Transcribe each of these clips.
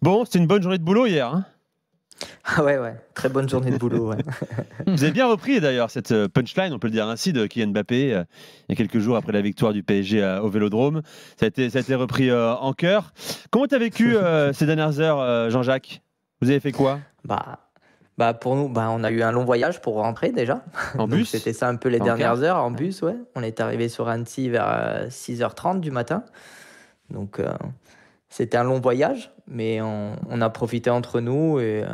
Bon, c'était une bonne journée de boulot hier. Hein ah ouais, ouais, très bonne journée de boulot. Vous avez bien repris d'ailleurs cette euh, punchline, on peut le dire ainsi, de Kylian Mbappé, euh, il y a quelques jours après la victoire du PSG euh, au Vélodrome. Ça a été, ça a été repris en cœur. Comment tu as vécu ces dernières heures, Jean-Jacques Vous avez fait quoi bah, bah pour nous, bah, on a eu un long voyage pour rentrer déjà. En bus C'était ça un peu les dernières heures, en bus, ouais. On est arrivé sur Annecy vers 6h30 du matin. Donc c'était un long voyage mais on, a profité entre nous et, euh,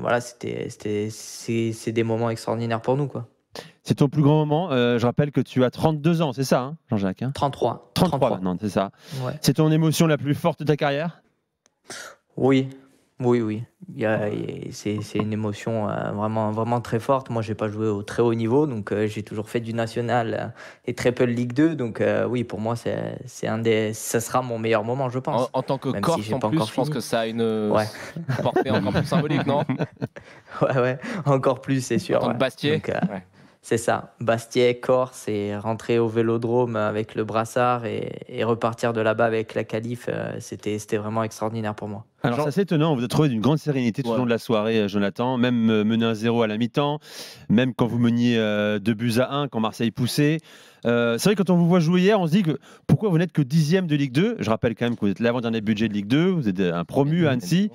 voilà, c'était, c'est, des moments extraordinaires pour nous. Quoi. C'est ton plus grand moment. Euh, je rappelle que tu as 32 ans, c'est ça, hein, Jean-Jacques 33. Hein 33. c'est ça. C'est ton émotion la plus forte de ta carrière Oui, oui, oui c'est une émotion euh, vraiment, vraiment très forte. Moi, j'ai pas joué au très haut niveau, donc euh, j'ai toujours fait du national euh, et très peu de Ligue 2. Donc oui, pour moi, c'est un des, ça sera mon meilleur moment, je pense. En, tant que corps en plus, je pense que ça a une portée encore plus symbolique, non Ouais, ouais, encore plus, c'est sûr. En tant que Bastier. C'est ça, bastier Corse et rentrer au vélodrome avec le brassard et, repartir de là-bas avec la calife, euh, c'était vraiment extraordinaire pour moi. Alors, c'est assez étonnant, vous avez trouvé d'une grande sérénité tout au long de la soirée, euh, Jonathan. Même euh, mener un 0 à la mi-temps, même quand vous meniez 2 deux buts à 1, quand Marseille poussait. c'est vrai, quand on vous voit jouer hier, on se dit que pourquoi vous n'êtes que dixième de Ligue 2 Je rappelle quand même que vous êtes l'avant-dernier budget de Ligue 2, vous êtes un promu à Annecy.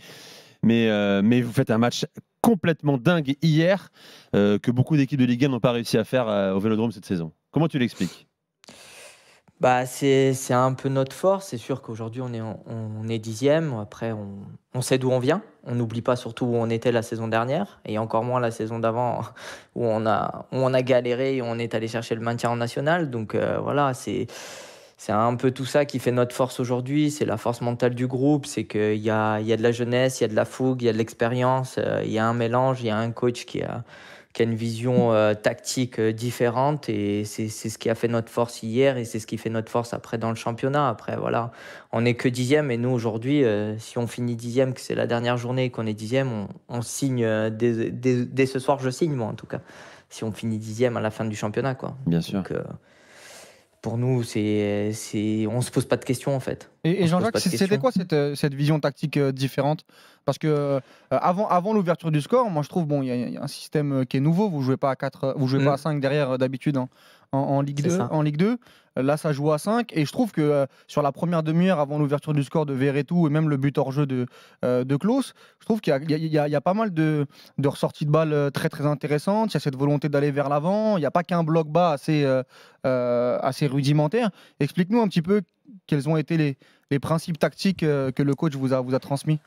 Mais, mais vous faites un match complètement dingue hier euh, que beaucoup d'équipes de Ligue 1 n'ont pas réussi à faire euh, au Vélodrome cette saison. Comment tu l'expliques bah, c'est, un peu notre force. C'est sûr qu'aujourd'hui, on est, on est dixième. Après, on, sait d'où on vient. On n'oublie pas surtout où on était la saison dernière et encore moins la saison d'avant où on, a, on a galéré et on est allé chercher le maintien en national. Donc euh, voilà, c'est c'est un peu tout ça qui fait notre force aujourd'hui. C'est la force mentale du groupe. C'est qu'il y a, y a de la jeunesse, il y a de la fougue, il y a de l'expérience, euh, il y a un mélange, il y a un coach qui a, qui a une vision euh, tactique euh, différente et c'est ce qui a fait notre force hier et c'est ce qui fait notre force après dans le championnat. Après, voilà, on n'est que dixième et nous aujourd'hui, si on finit dixième, que c'est la dernière journée et qu'on est dixième, on, signe dès, ce soir, je signe moi en tout cas. Si on finit dixième à la fin du championnat, quoi. Bien sûr pour nous, c'est, c'est, on se pose pas de questions en fait. Et, Jean-Jacques, c'était quoi cette, euh, cette, vision tactique euh, différente Parce que euh, avant, avant l'ouverture du score, moi je trouve bon, il y, a un système qui est nouveau. Vous jouez pas à 4, vous jouez pas mm. à 5 derrière d'habitude hein, en, en, Ligue 2, en Ligue 2. Là, ça joue à 5. Et je trouve que euh, sur la première demi-heure, avant l'ouverture du score de Verretou et même le but hors jeu de, euh, de Klaus, je trouve qu'il y, a pas mal de, de ressorties de balles euh, très, très intéressantes. Il y a cette volonté d'aller vers l'avant. Il n'y a pas qu'un bloc bas assez, assez rudimentaire. Explique-nous un petit peu quels ont été les, les principes tactiques que le coach vous a, vous a transmis.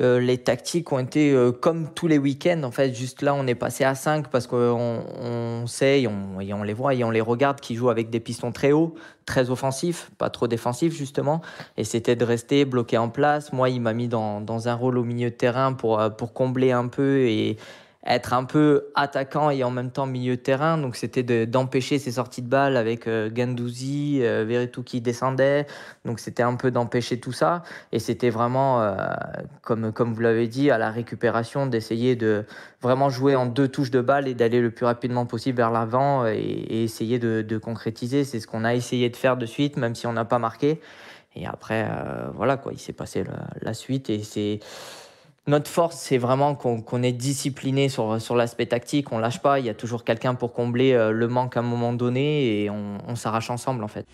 Euh, les tactiques ont été euh, comme tous les week-ends. En fait, juste là, on est passé à 5 parce qu'on on sait et on, les voit et on les regarde qui jouent avec des pistons très hauts, très offensifs, pas trop défensifs justement. Et c'était de rester bloqué en place. Moi, il m'a mis dans, dans, un rôle au milieu de terrain pour, euh, pour combler un peu et être un peu attaquant et en même temps milieu de terrain. Donc c'était d'empêcher ces sorties de balles avec euh, Gandouzi, euh, Veretout qui descendait. Donc c'était un peu d'empêcher tout ça. Et c'était vraiment, euh, comme, comme vous l'avez dit, à la récupération, d'essayer de vraiment jouer en deux touches de balle et d'aller le plus rapidement possible vers l'avant et, essayer de, concrétiser. C'est ce qu'on a essayé de faire de suite, même si on n'a pas marqué. Et après, euh, voilà quoi, il s'est passé la suite et c'est notre force, c'est vraiment qu'on est discipliné sur, l'aspect tactique, on lâche pas, il y a toujours quelqu'un pour combler euh, le manque à un moment donné et on s'arrache ensemble en fait.